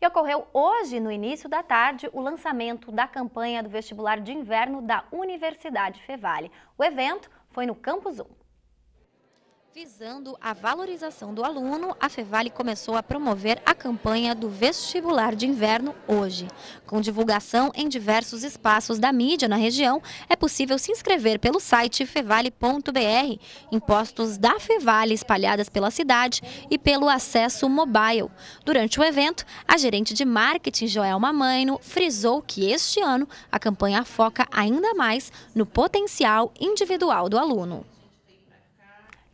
E ocorreu hoje, no início da tarde, o lançamento da campanha do vestibular de inverno da Universidade Fevale. O evento foi no Campus 1. Visando a valorização do aluno, a Fevale começou a promover a campanha do vestibular de inverno hoje. Com divulgação em diversos espaços da mídia na região, é possível se inscrever pelo site fevale.br, em postos da Fevale espalhadas pela cidade e pelo acesso mobile. Durante o evento, a gerente de marketing Joelma Maino frisou que este ano a campanha foca ainda mais no potencial individual do aluno.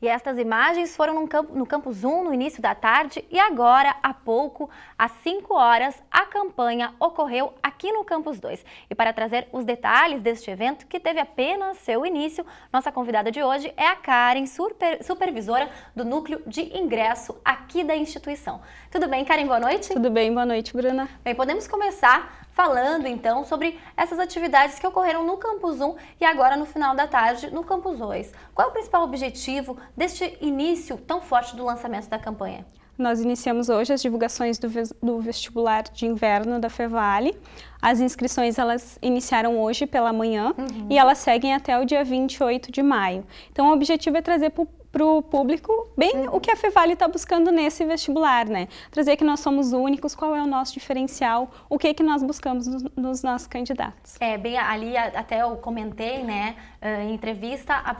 E estas imagens foram no, no Campus 1 no início da tarde e agora, há pouco, às 5 horas, a campanha ocorreu aqui no Campus 2. E para trazer os detalhes deste evento, que teve apenas seu início, nossa convidada de hoje é a Karen, super supervisora do Núcleo de Ingresso aqui da instituição. Tudo bem, Karen? Boa noite. Tudo bem, boa noite, Bruna. Bem, podemos começar falando então sobre essas atividades que ocorreram no Campus 1 e agora no final da tarde no Campus 2. Qual é o principal objetivo deste início tão forte do lançamento da campanha? Nós iniciamos hoje as divulgações do, vestibular de inverno da Fevale. As inscrições elas iniciaram hoje pela manhã uhum. e elas seguem até o dia 28 de maio. Então o objetivo é trazer para para o público bem uhum. o que a Fevale está buscando nesse vestibular, né? Trazer que nós somos únicos, qual é o nosso diferencial, o que é que nós buscamos nos, nos nossos candidatos. É, bem, ali até eu comentei, né, eh, em entrevista, a,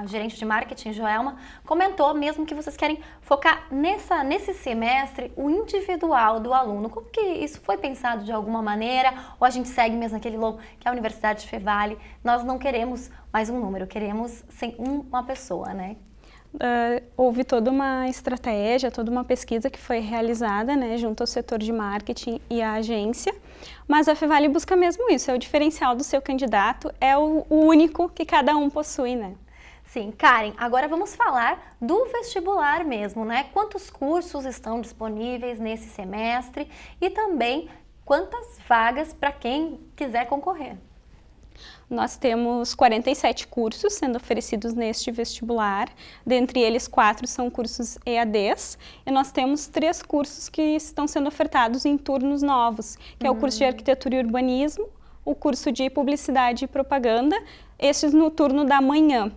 a, gerente de marketing, Joelma, comentou mesmo que vocês querem focar nessa, nesse semestre o individual do aluno. Como que isso foi pensado de alguma maneira? Ou a gente segue mesmo aquele logo que é a Universidade de Fevale, nós não queremos mais um número, queremos sem uma pessoa, né? uh, houve toda uma estratégia, toda uma pesquisa que foi realizada né, junto ao setor de marketing e à agência, mas a Fevale busca mesmo isso, é o diferencial do seu candidato, é o, o único que cada um possui, né? Sim, Karen, agora vamos falar do vestibular mesmo, né? Quantos cursos estão disponíveis nesse semestre e também quantas vagas para quem quiser concorrer? Nós temos 47 cursos sendo oferecidos neste vestibular, dentre eles quatro são cursos EADs e nós temos três cursos que estão sendo ofertados em turnos novos, que uhum. é o curso de hum. Arquitetura e Urbanismo, o curso de Publicidade e Propaganda, esses no turno da manhã.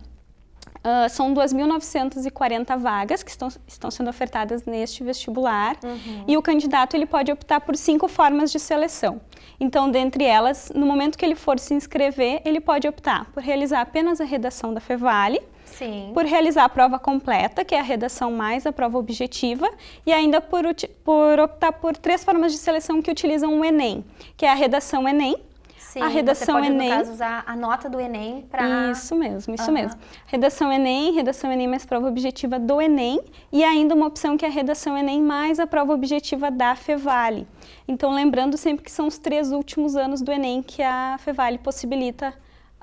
Uh, são 2.940 vagas que estão, estão sendo ofertadas neste vestibular uhum. e o candidato ele pode optar por cinco formas de seleção. Então, dentre elas, no momento que ele for se inscrever, ele pode optar por realizar apenas a redação da Fevale, Sim. por realizar a prova completa, que é a redação mais a prova objetiva, e ainda por, por optar por três formas de seleção que utilizam o Enem, que é a redação Enem, Sim, a redação você pode, Enem. No caso, usar a nota do Enem para. Isso mesmo, isso uhum. mesmo. Redação Enem, redação Enem mais prova objetiva do Enem e ainda uma opção que é a redação Enem mais a prova objetiva da Fevale. Então, lembrando sempre que são os três últimos anos do Enem que a Fevale possibilita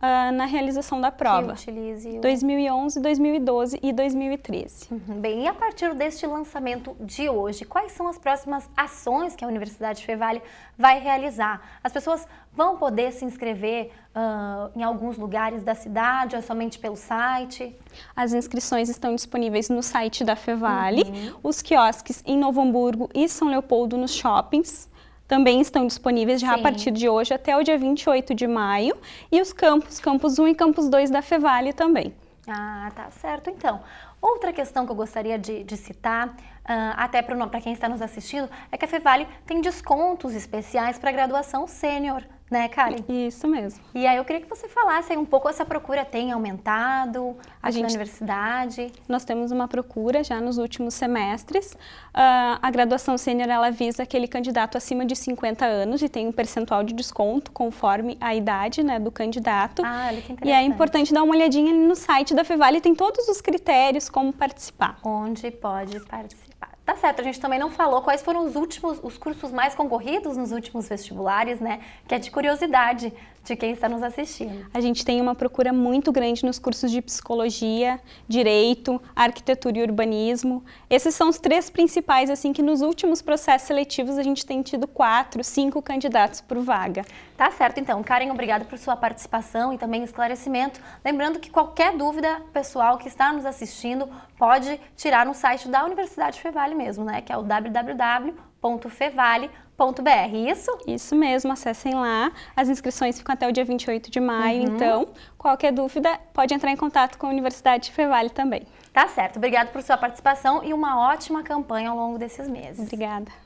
uh, na realização da prova. Que utilize o... 2011, 2012 e 2013. Uhum, bem, e a partir deste lançamento de hoje, quais são as próximas ações que a Universidade Fevale vai realizar? As pessoas vão poder se inscrever uh, em alguns lugares da cidade ou é somente pelo site? As inscrições estão disponíveis no site da Fevale, uhum. os quiosques em Novo Hamburgo e São Leopoldo nos shoppings também estão disponíveis já Sim. a partir de hoje até o dia 28 de maio. E os campos, campus 1 e campus 2 da Fevale também. Ah, tá certo. Então, outra questão que eu gostaria de, de citar ah, até para quem está nos assistindo, é que a Fevale tem descontos especiais para graduação sênior, né, Karen? Isso mesmo. E aí eu queria que você falasse um pouco essa procura tem aumentado a gente, na universidade? Nós temos uma procura já nos últimos semestres. Uh, a graduação sênior ela visa aquele candidato acima de 50 anos e tem um percentual de desconto conforme a idade né, do candidato. Ah, olha que interessante. E é importante dar uma olhadinha no site da Fevale, tem todos os critérios como participar. Onde pode participar certo, a gente também não falou quais foram os últimos, os cursos mais concorridos nos últimos vestibulares, né? Que é de curiosidade de quem está nos assistindo. A gente tem uma procura muito grande nos cursos de psicologia, direito, arquitetura e urbanismo. Esses são os três principais, assim, que nos últimos processos seletivos a gente tem tido quatro, cinco candidatos por vaga. Tá certo, então. Karen, obrigada por sua participação e também esclarecimento. Lembrando que qualquer dúvida pessoal que está nos assistindo pode tirar no site da Universidade Fevale mesmo, né? Que é o www www.fevale.br, isso? Isso mesmo, acessem lá. As inscrições ficam até o dia 28 de maio, uhum. então qualquer dúvida pode entrar em contato com a Universidade Fevale também. Tá certo, obrigado por sua participação e uma ótima campanha ao longo desses meses. Obrigada.